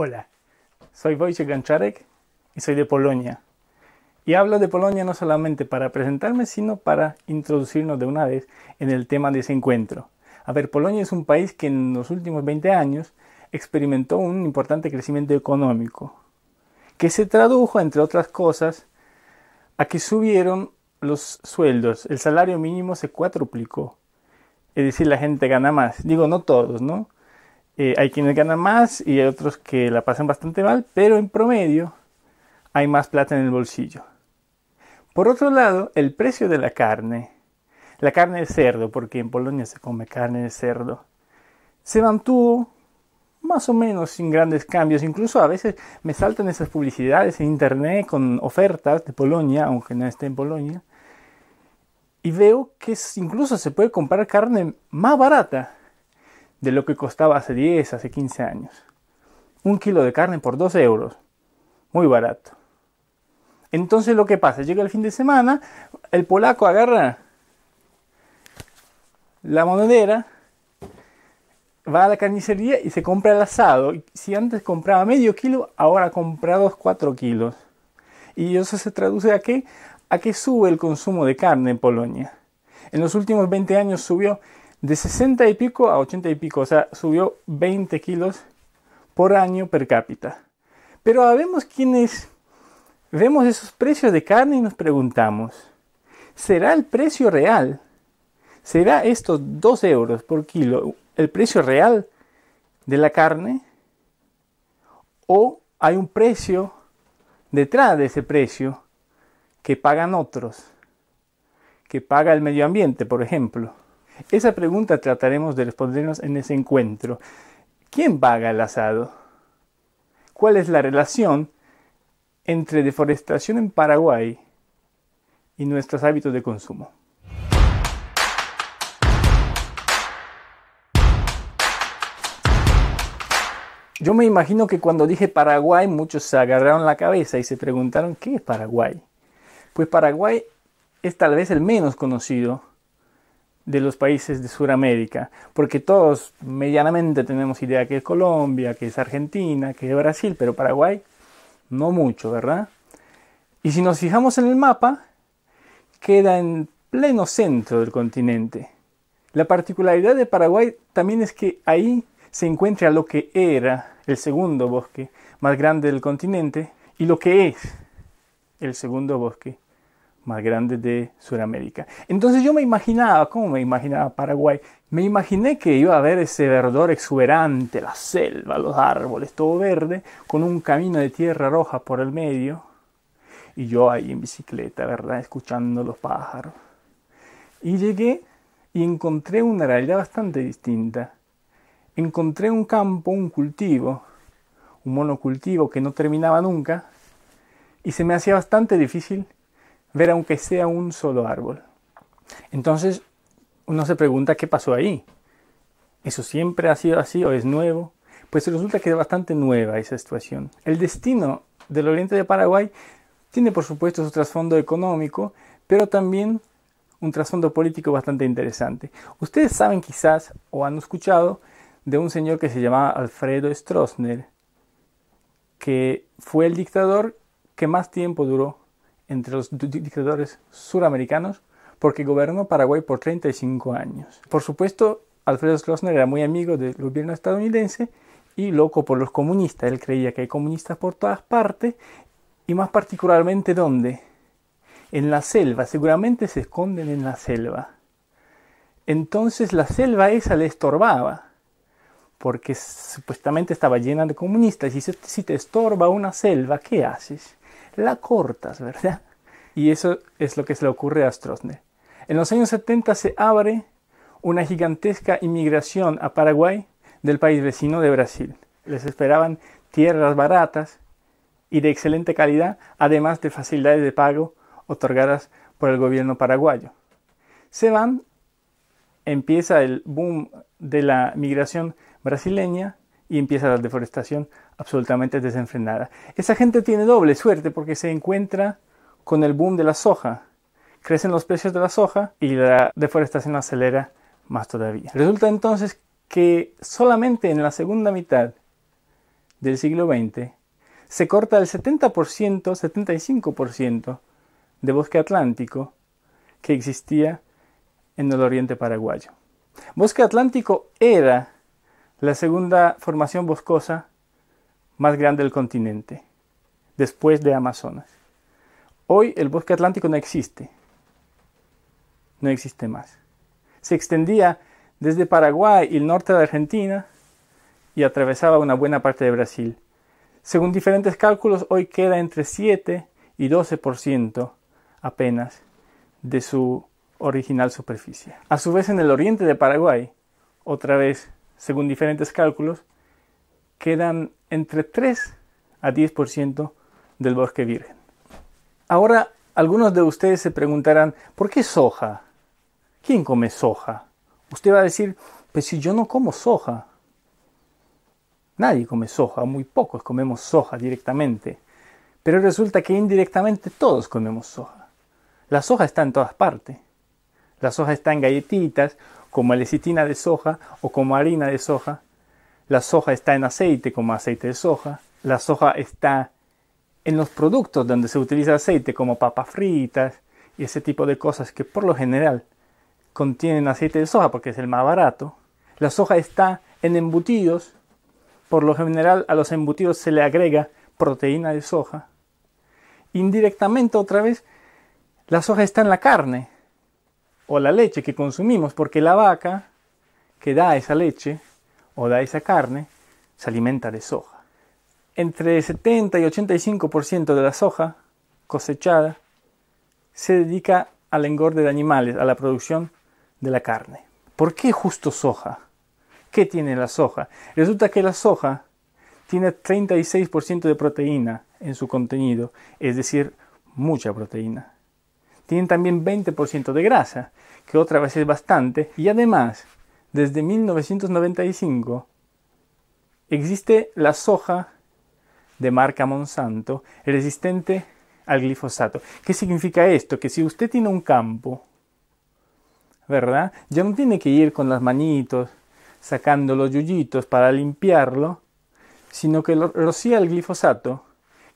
Hola, soy Wojciech Gancharek y soy de Polonia. Y hablo de Polonia no solamente para presentarme, sino para introducirnos de una vez en el tema de ese encuentro. A ver, Polonia es un país que en los últimos 20 años experimentó un importante crecimiento económico, que se tradujo, entre otras cosas, a que subieron los sueldos. El salario mínimo se cuatruplicó. Es decir, la gente gana más. Digo, no todos, ¿no? Eh, hay quienes ganan más y hay otros que la pasan bastante mal, pero en promedio hay más plata en el bolsillo. Por otro lado, el precio de la carne, la carne de cerdo, porque en Polonia se come carne de cerdo, se mantuvo más o menos sin grandes cambios. Incluso a veces me saltan esas publicidades en internet con ofertas de Polonia, aunque no esté en Polonia, y veo que incluso se puede comprar carne más barata de lo que costaba hace 10, hace 15 años. Un kilo de carne por 2 euros. Muy barato. Entonces lo que pasa, llega el fin de semana, el polaco agarra la monedera, va a la carnicería y se compra el asado. Si antes compraba medio kilo, ahora compra 2, 4 kilos. Y eso se traduce a que, a que sube el consumo de carne en Polonia. En los últimos 20 años subió de 60 y pico a 80 y pico, o sea, subió 20 kilos por año per cápita. Pero vemos quienes vemos esos precios de carne y nos preguntamos, ¿será el precio real? ¿Será estos 2 euros por kilo el precio real de la carne? ¿O hay un precio detrás de ese precio que pagan otros? Que paga el medio ambiente, por ejemplo. Esa pregunta trataremos de respondernos en ese encuentro. ¿Quién paga el asado? ¿Cuál es la relación entre deforestación en Paraguay y nuestros hábitos de consumo? Yo me imagino que cuando dije Paraguay muchos se agarraron la cabeza y se preguntaron, ¿qué es Paraguay? Pues Paraguay es tal vez el menos conocido de los países de Sudamérica, porque todos medianamente tenemos idea que es Colombia, que es Argentina, que es Brasil, pero Paraguay no mucho, ¿verdad? Y si nos fijamos en el mapa, queda en pleno centro del continente. La particularidad de Paraguay también es que ahí se encuentra lo que era el segundo bosque más grande del continente y lo que es el segundo bosque más grandes de Sudamérica. Entonces yo me imaginaba, ¿cómo me imaginaba Paraguay? Me imaginé que iba a haber ese verdor exuberante, la selva, los árboles, todo verde, con un camino de tierra roja por el medio, y yo ahí en bicicleta, ¿verdad? Escuchando los pájaros. Y llegué y encontré una realidad bastante distinta. Encontré un campo, un cultivo, un monocultivo que no terminaba nunca, y se me hacía bastante difícil ver aunque sea un solo árbol. Entonces uno se pregunta qué pasó ahí. ¿Eso siempre ha sido así o es nuevo? Pues resulta que es bastante nueva esa situación. El destino del oriente de Paraguay tiene por supuesto su trasfondo económico, pero también un trasfondo político bastante interesante. Ustedes saben quizás o han escuchado de un señor que se llamaba Alfredo Stroessner, que fue el dictador que más tiempo duró entre los dictadores suramericanos porque gobernó Paraguay por 35 años. Por supuesto, Alfredo Stroessner era muy amigo del gobierno estadounidense y loco por los comunistas. Él creía que hay comunistas por todas partes y más particularmente dónde? En la selva, seguramente se esconden en la selva. Entonces la selva esa le estorbaba, porque supuestamente estaba llena de comunistas y si te estorba una selva, ¿qué haces? la cortas, ¿verdad? Y eso es lo que se le ocurre a Stroessner. En los años 70 se abre una gigantesca inmigración a Paraguay del país vecino de Brasil. Les esperaban tierras baratas y de excelente calidad, además de facilidades de pago otorgadas por el gobierno paraguayo. Se van, empieza el boom de la migración brasileña y empieza la deforestación absolutamente desenfrenada. Esa gente tiene doble suerte porque se encuentra con el boom de la soja. Crecen los precios de la soja y la deforestación acelera más todavía. Resulta entonces que solamente en la segunda mitad del siglo XX se corta el 70%, 75% de bosque atlántico que existía en el oriente paraguayo. Bosque atlántico era la segunda formación boscosa más grande del continente, después de Amazonas. Hoy el bosque atlántico no existe, no existe más. Se extendía desde Paraguay y el norte de Argentina y atravesaba una buena parte de Brasil. Según diferentes cálculos, hoy queda entre 7 y 12% apenas de su original superficie. A su vez, en el oriente de Paraguay, otra vez según diferentes cálculos, quedan entre 3 a 10% del bosque virgen. Ahora, algunos de ustedes se preguntarán, ¿por qué soja? ¿Quién come soja? Usted va a decir, pues si yo no como soja, nadie come soja, muy pocos comemos soja directamente. Pero resulta que indirectamente todos comemos soja. La soja está en todas partes. La soja está en galletitas, como lecitina de soja o como harina de soja. La soja está en aceite como aceite de soja. La soja está en los productos donde se utiliza aceite como papas fritas y ese tipo de cosas que por lo general contienen aceite de soja porque es el más barato. La soja está en embutidos. Por lo general a los embutidos se le agrega proteína de soja. Indirectamente otra vez, la soja está en la carne o la leche que consumimos, porque la vaca que da esa leche o da esa carne se alimenta de soja. Entre 70 y 85% de la soja cosechada se dedica al engorde de animales, a la producción de la carne. ¿Por qué justo soja? ¿Qué tiene la soja? Resulta que la soja tiene 36% de proteína en su contenido, es decir, mucha proteína. Tienen también 20% de grasa, que otra vez es bastante. Y además, desde 1995 existe la soja de marca Monsanto resistente al glifosato. ¿Qué significa esto? Que si usted tiene un campo, ¿verdad? Ya no tiene que ir con las manitos sacando los yuyitos para limpiarlo, sino que rocía el glifosato,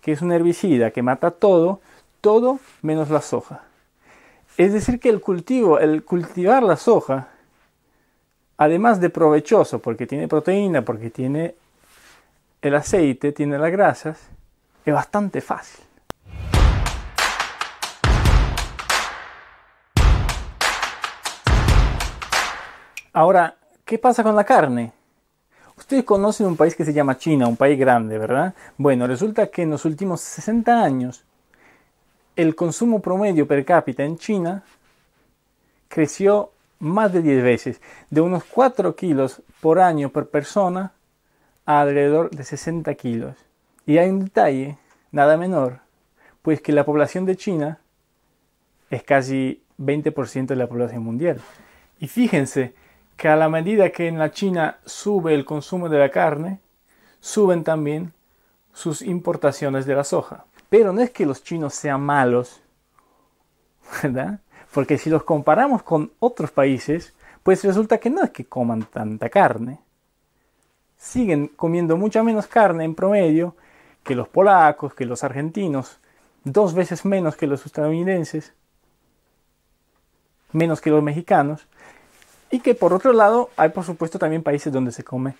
que es un herbicida que mata todo, todo menos la soja. Es decir, que el cultivo, el cultivar la soja, además de provechoso, porque tiene proteína, porque tiene el aceite, tiene las grasas, es bastante fácil. Ahora, ¿qué pasa con la carne? Ustedes conocen un país que se llama China, un país grande, ¿verdad? Bueno, resulta que en los últimos 60 años el consumo promedio per cápita en China creció más de 10 veces, de unos 4 kilos por año por persona a alrededor de 60 kilos. Y hay un detalle, nada menor, pues que la población de China es casi 20% de la población mundial. Y fíjense que a la medida que en la China sube el consumo de la carne, suben también sus importaciones de la soja. Pero no es que los chinos sean malos, ¿verdad? Porque si los comparamos con otros países, pues resulta que no es que coman tanta carne. Siguen comiendo mucha menos carne en promedio que los polacos, que los argentinos, dos veces menos que los estadounidenses, menos que los mexicanos, y que por otro lado hay por supuesto también países donde se come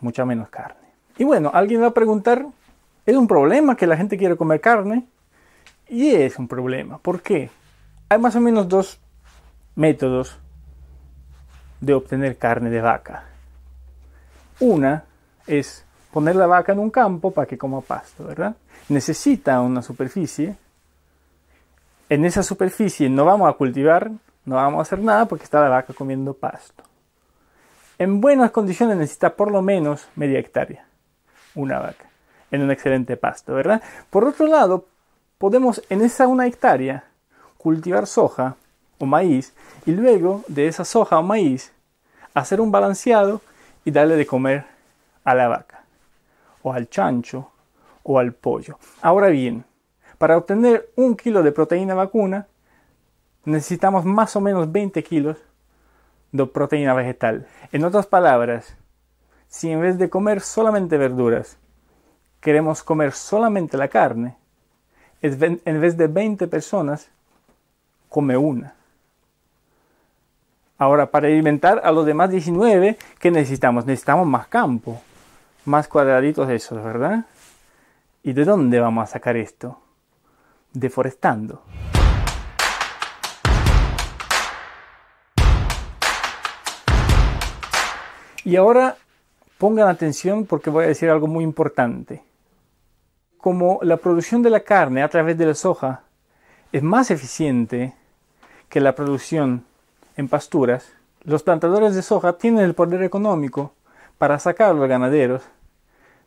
mucha menos carne. Y bueno, alguien va a preguntar, es un problema que la gente quiere comer carne y es un problema. ¿Por qué? Hay más o menos dos métodos de obtener carne de vaca. Una es poner la vaca en un campo para que coma pasto, ¿verdad? Necesita una superficie. En esa superficie no vamos a cultivar, no vamos a hacer nada porque está la vaca comiendo pasto. En buenas condiciones necesita por lo menos media hectárea, una vaca en un excelente pasto, ¿verdad? Por otro lado, podemos en esa una hectárea cultivar soja o maíz y luego de esa soja o maíz hacer un balanceado y darle de comer a la vaca o al chancho o al pollo. Ahora bien, para obtener un kilo de proteína vacuna necesitamos más o menos 20 kilos de proteína vegetal. En otras palabras, si en vez de comer solamente verduras queremos comer solamente la carne, en vez de 20 personas, come una. Ahora, para alimentar a los demás 19, ¿qué necesitamos? Necesitamos más campo, más cuadraditos esos, ¿verdad? ¿Y de dónde vamos a sacar esto? Deforestando. Y ahora pongan atención porque voy a decir algo muy importante como la producción de la carne a través de la soja es más eficiente que la producción en pasturas, los plantadores de soja tienen el poder económico para sacar a los ganaderos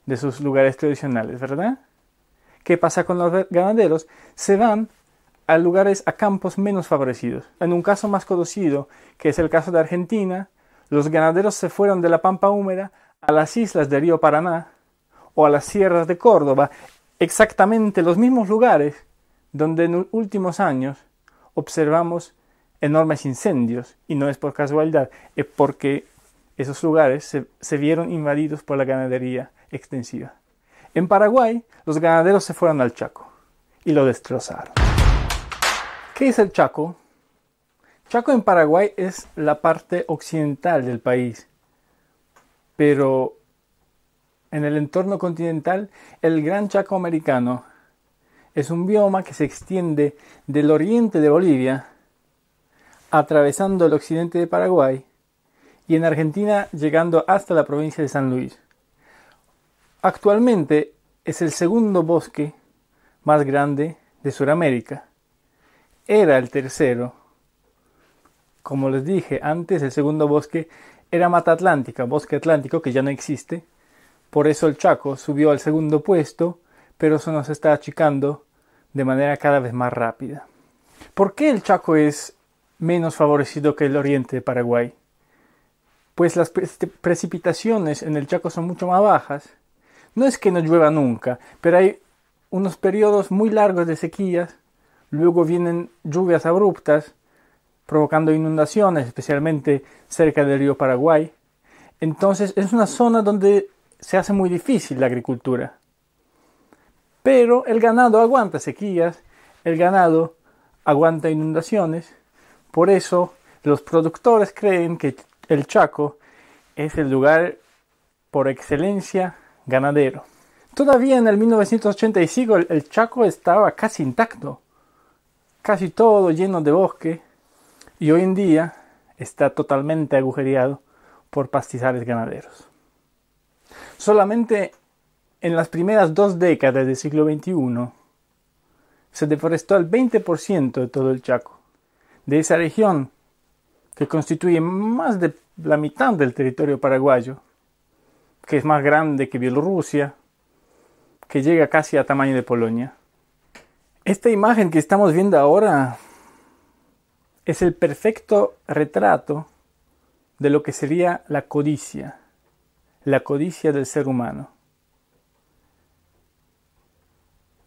de sus lugares tradicionales, ¿verdad? ¿Qué pasa con los ganaderos? Se van a lugares, a campos menos favorecidos. En un caso más conocido, que es el caso de Argentina, los ganaderos se fueron de la pampa húmeda a las islas del río Paraná o a las sierras de Córdoba exactamente los mismos lugares donde en los últimos años observamos enormes incendios, y no es por casualidad, es porque esos lugares se, se, vieron invadidos por la ganadería extensiva. En Paraguay, los ganaderos se fueron al Chaco y lo destrozaron. ¿Qué es el Chaco? Chaco en Paraguay es la parte occidental del país, pero en el entorno continental, el Gran Chaco Americano es un bioma que se extiende del oriente de Bolivia, atravesando el occidente de Paraguay y en Argentina llegando hasta la provincia de San Luis. Actualmente es el segundo bosque más grande de Sudamérica. Era el tercero. Como les dije antes, el segundo bosque era Mata Atlántica, bosque atlántico que ya no existe, por eso el Chaco subió al segundo puesto, pero eso nos está achicando de manera cada vez más rápida. ¿Por qué el Chaco es menos favorecido que el oriente de Paraguay? Pues las este, precipitaciones en el Chaco son mucho más bajas. No es que no llueva nunca, pero hay unos periodos muy largos de sequías, luego vienen lluvias abruptas, provocando inundaciones, especialmente cerca del río Paraguay. Entonces es una zona donde se hace muy difícil la agricultura. Pero el ganado aguanta sequías, el ganado aguanta inundaciones. Por eso los productores creen que el Chaco es el lugar por excelencia ganadero. Todavía en el 1985 el Chaco estaba casi intacto, casi todo lleno de bosque y hoy en día está totalmente agujereado por pastizales ganaderos. Solamente en las primeras dos décadas del siglo XXI se deforestó el 20% de todo el Chaco. De esa región, que constituye más de la mitad del territorio paraguayo, que es más grande que Bielorrusia, que llega casi a tamaño de Polonia. Esta imagen que estamos viendo ahora es el perfecto retrato de lo que sería la codicia la codicia del ser humano.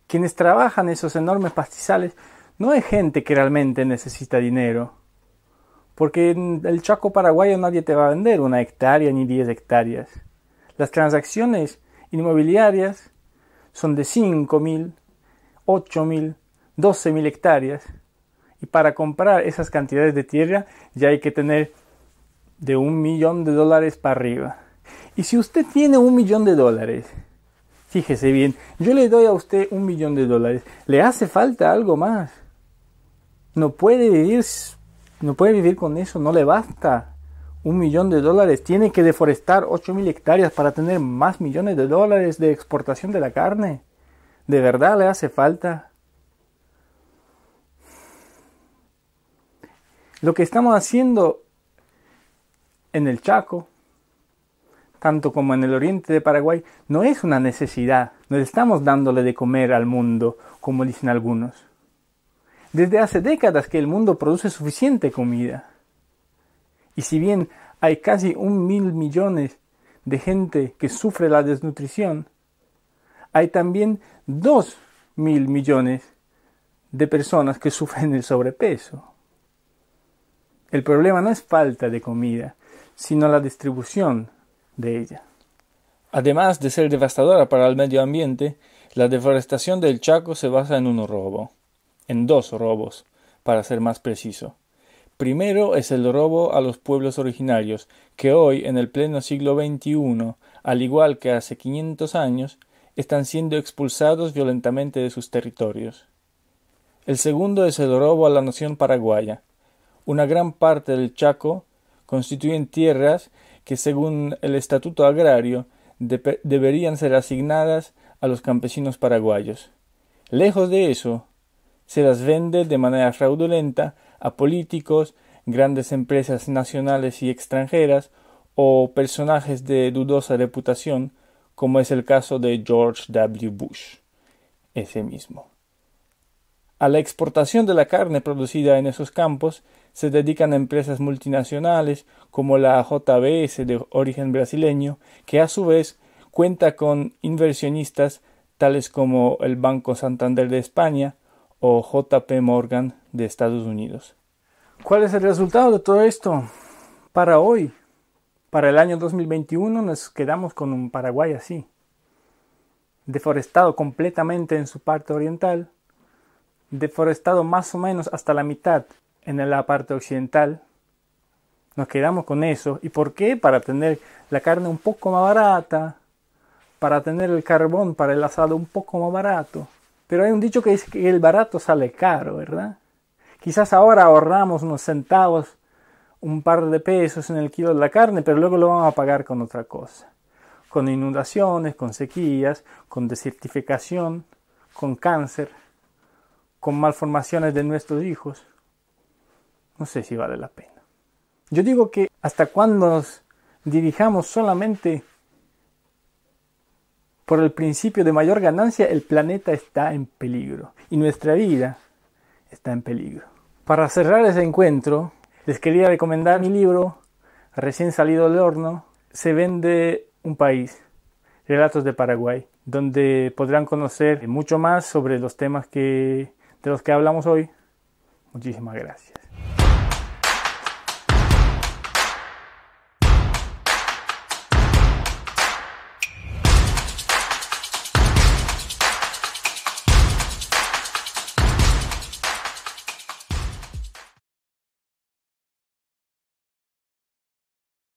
Quienes trabajan esos enormes pastizales no es gente que realmente necesita dinero, porque en el Chaco paraguayo nadie te va a vender una hectárea ni diez hectáreas. Las transacciones inmobiliarias son de mil, mil, 8.000, mil hectáreas. Y para comprar esas cantidades de tierra ya hay que tener de un millón de dólares para arriba. Y si usted tiene un millón de dólares, fíjese bien, yo le doy a usted un millón de dólares, le hace falta algo más. No puede vivir, no puede vivir con eso, no le basta un millón de dólares, tiene que deforestar mil hectáreas para tener más millones de dólares de exportación de la carne. ¿De verdad le hace falta? Lo que estamos haciendo en el Chaco, tanto como en el oriente de Paraguay, no es una necesidad, no estamos dándole de comer al mundo, como dicen algunos. Desde hace décadas que el mundo produce suficiente comida. Y si bien hay casi un mil millones de gente que sufre la desnutrición, hay también dos mil millones de personas que sufren el sobrepeso. El problema no es falta de comida, sino la distribución de ella. Además de ser devastadora para el medio ambiente, la deforestación del Chaco se basa en un robo, en dos robos, para ser más preciso. Primero es el robo a los pueblos originarios, que hoy, en el pleno siglo XXI, al igual que hace 500 años, están siendo expulsados violentamente de sus territorios. El segundo es el robo a la nación paraguaya. Una gran parte del Chaco constituyen tierras que según el Estatuto Agrario deberían ser asignadas a los campesinos paraguayos. Lejos de eso, se las vende de manera fraudulenta a políticos, grandes empresas nacionales y extranjeras o personajes de dudosa reputación, como es el caso de George W. Bush, ese mismo. A la exportación de la carne producida en esos campos se dedican a empresas multinacionales como la JBS de origen brasileño, que a su vez cuenta con inversionistas tales como el Banco Santander de España o JP Morgan de Estados Unidos. ¿Cuál es el resultado de todo esto? Para hoy, para el año 2021, nos quedamos con un Paraguay así, deforestado completamente en su parte oriental, deforestado más o menos hasta la mitad en la parte occidental. Nos quedamos con eso. ¿Y por qué? Para tener la carne un poco más barata, para tener el carbón para el asado un poco más barato. Pero hay un dicho que dice que el barato sale caro, ¿verdad? Quizás ahora ahorramos unos centavos, un par de pesos en el kilo de la carne, pero luego lo vamos a pagar con otra cosa. Con inundaciones, con sequías, con desertificación, con cáncer, con malformaciones de nuestros hijos no sé si vale la pena. Yo digo que hasta cuando nos dirijamos solamente por el principio de mayor ganancia, el planeta está en peligro y nuestra vida está en peligro. Para cerrar ese encuentro, les quería recomendar mi libro, recién salido del horno, Se vende un país, Relatos de Paraguay, donde podrán conocer mucho más sobre los temas que, de los que hablamos hoy. Muchísimas gracias.